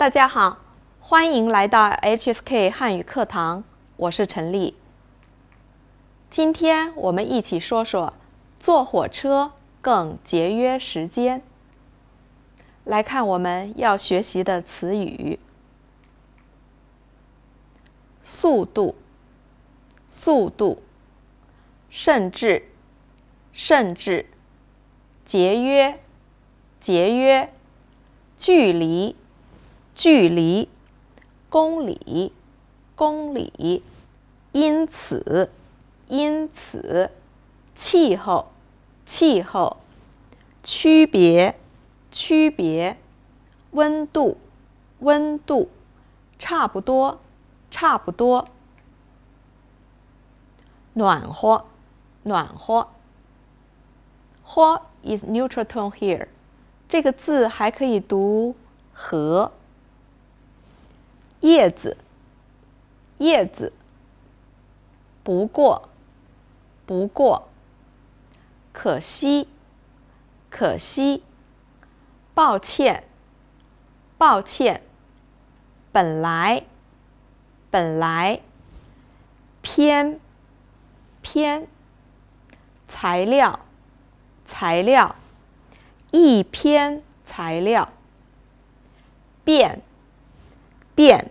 大家好，欢迎来到 HSK 汉语课堂，我是陈丽。今天我们一起说说坐火车更节约时间。来看我们要学习的词语：速度、速度，甚至、甚至，节约、节约，距离。距离，公里，公里。因此，因此，气候，气候，区别，区别，温度，温度，差不多，差不多。暖和，暖和。或 is neutral tone here，这个字还可以读和。叶子，叶子。不过，不过，可惜，可惜，抱歉，抱歉。本来，本来，篇，篇。材料，材料，一篇材料。变。遍，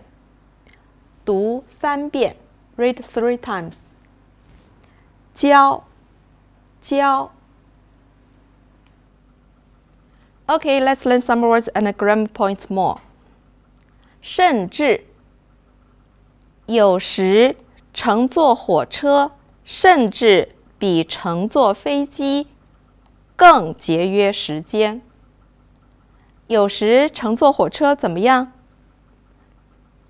读三遍，read three times。教，教。Okay, let's learn some words and grammar points more. 甚至有时乘坐火车，甚至比乘坐飞机更节约时间。有时乘坐火车怎么样？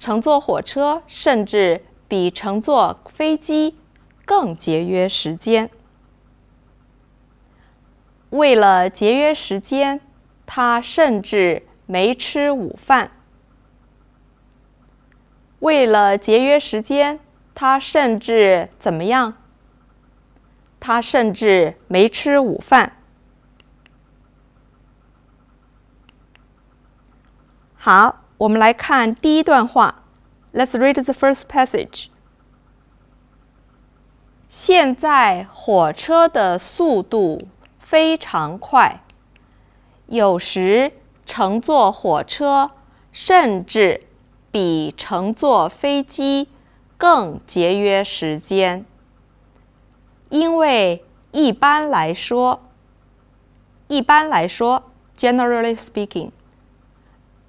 乘坐火车甚至比乘坐飞机更节约时间。为了节约时间，他甚至没吃午饭。为了节约时间，他甚至怎么样？他甚至没吃午饭。好。我们来看第一段话。Let's read the first passage. 现在火车的速度非常快，有时乘坐火车甚至比乘坐飞机更节约时间，因为一般来说，一般来说，generally speaking。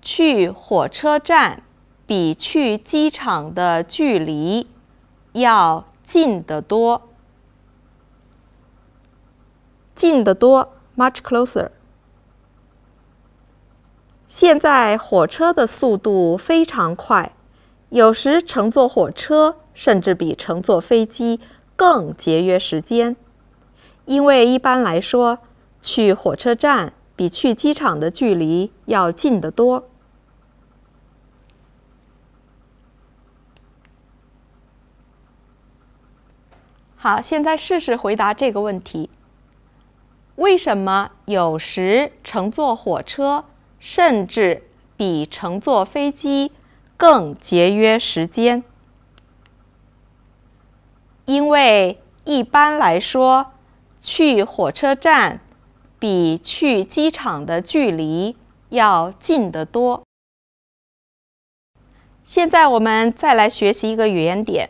去火车站比去机场的距离要近得多，近得多，much closer。现在火车的速度非常快，有时乘坐火车甚至比乘坐飞机更节约时间，因为一般来说，去火车站比去机场的距离要近得多。好，现在试试回答这个问题：为什么有时乘坐火车甚至比乘坐飞机更节约时间？因为一般来说，去火车站比去机场的距离要近得多。现在我们再来学习一个语言点。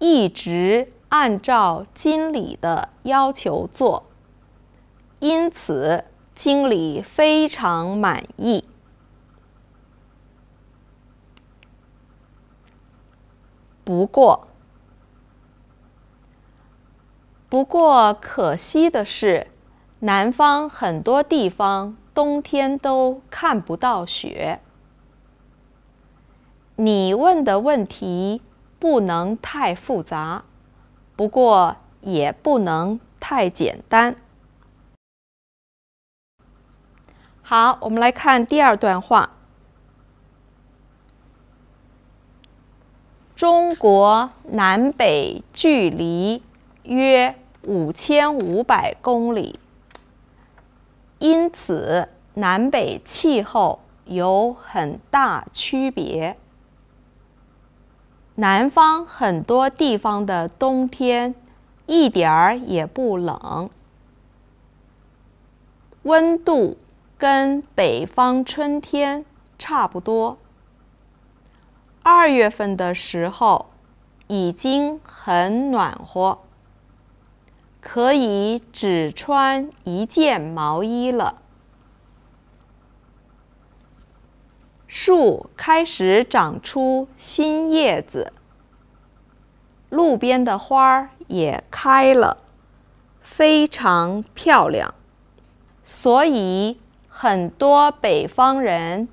一直按照经理的要求做，因此经理非常满意。不过，不过可惜的是，南方很多地方冬天都看不到雪。你问的问题。不能太复杂，不过也不能太简单。好，我们来看第二段话。中国南北距离约五千五百公里，因此南北气候有很大区别。南方很多地方的冬天一点儿也不冷，温度跟北方春天差不多。二月份的时候已经很暖和，可以只穿一件毛衣了。树开始长出新叶子，路边的花也开了，非常漂亮。所以很多北方人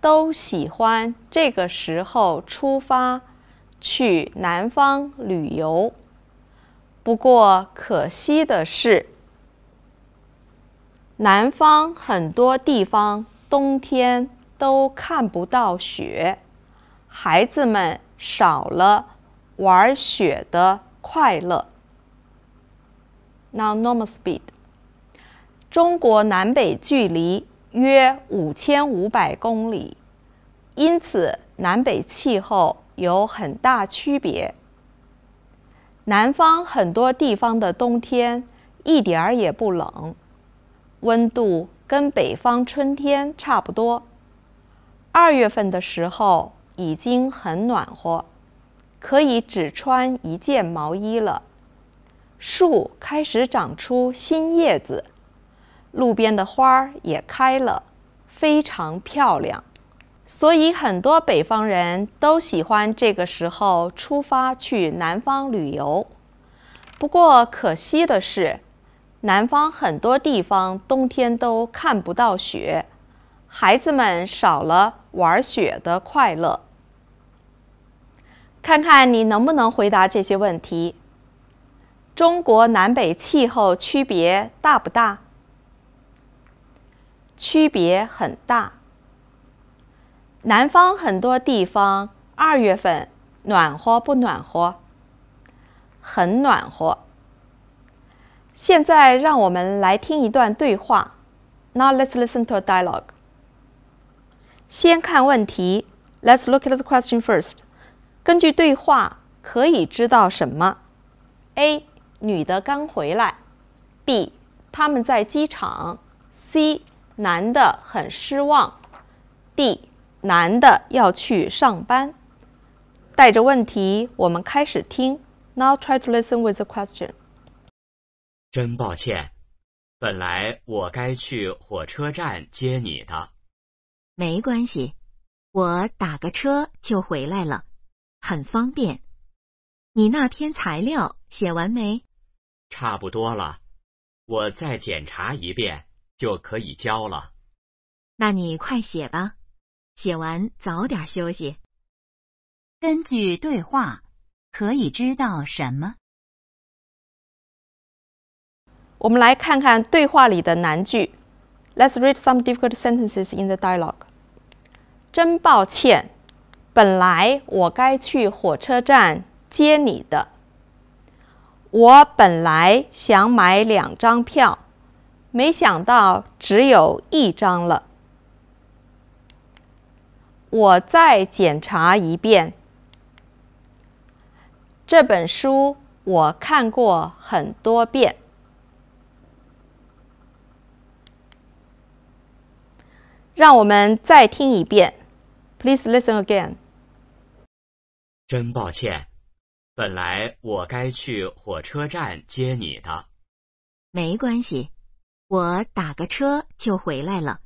都喜欢这个时候出发去南方旅游。不过可惜的是，南方很多地方冬天。都看不到雪，孩子们少了玩雪的快乐。Now normal speed。中国南北距离约五千五百公里，因此南北气候有很大区别。南方很多地方的冬天一点儿也不冷，温度跟北方春天差不多。二月份的时候已经很暖和，可以只穿一件毛衣了。树开始长出新叶子，路边的花儿也开了，非常漂亮。所以很多北方人都喜欢这个时候出发去南方旅游。不过可惜的是，南方很多地方冬天都看不到雪，孩子们少了。玩雪的快乐。看看你能不能回答这些问题。中国南北气候区别大不大？区别很大。南方很多地方二月份暖和不暖和？很暖和。现在让我们来听一段对话。Now let's listen to a dialogue. 先看问题。Let's look at the question first。根据对话可以知道什么？A. 女的刚回来。B. 他们在机场。C. 男的很失望。D. 男的要去上班。带着问题，我们开始听。Now try to listen with the question。真抱歉，本来我该去火车站接你的。没关系，我打个车就回来了，很方便。你那篇材料写完没？差不多了，我再检查一遍就可以交了。那你快写吧，写完早点休息。根据对话可以知道什么？我们来看看对话里的难句。Let's read some difficult sentences in the dialogue. 真抱歉，本来我该去火车站接你的。我本来想买两张票，没想到只有一张了。我再检查一遍。这本书我看过很多遍，让我们再听一遍。Please listen again。真抱歉，本来我该去火车站接你的。没关系，我打个车就回来了，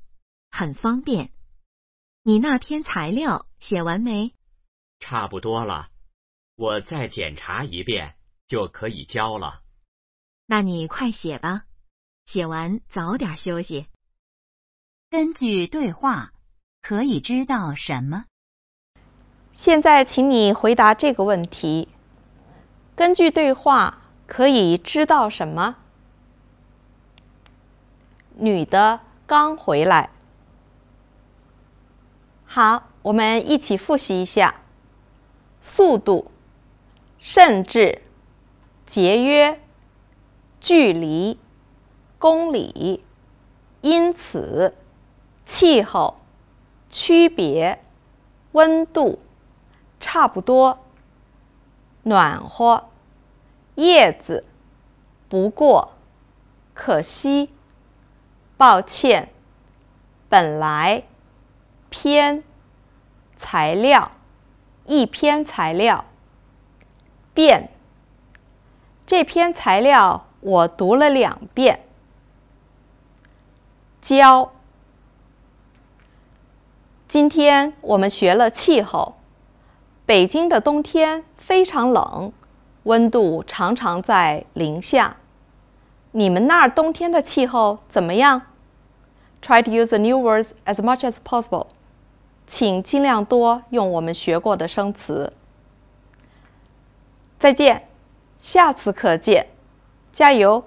很方便。你那篇材料写完没？差不多了，我再检查一遍就可以交了。那你快写吧，写完早点休息。根据对话。可以知道什么？现在请你回答这个问题。根据对话，可以知道什么？女的刚回来。好，我们一起复习一下：速度、甚至、节约、距离、公里、因此、气候。区别，温度，差不多，暖和，叶子，不过，可惜，抱歉，本来，篇，材料，一篇材料，变。这篇材料我读了两遍，教。今天我们学了气候。北京的冬天非常冷，温度常常在零下。你们那儿冬天的气候怎么样？Try to use the new words as much as possible。请尽量多用我们学过的生词。再见，下次课见，加油。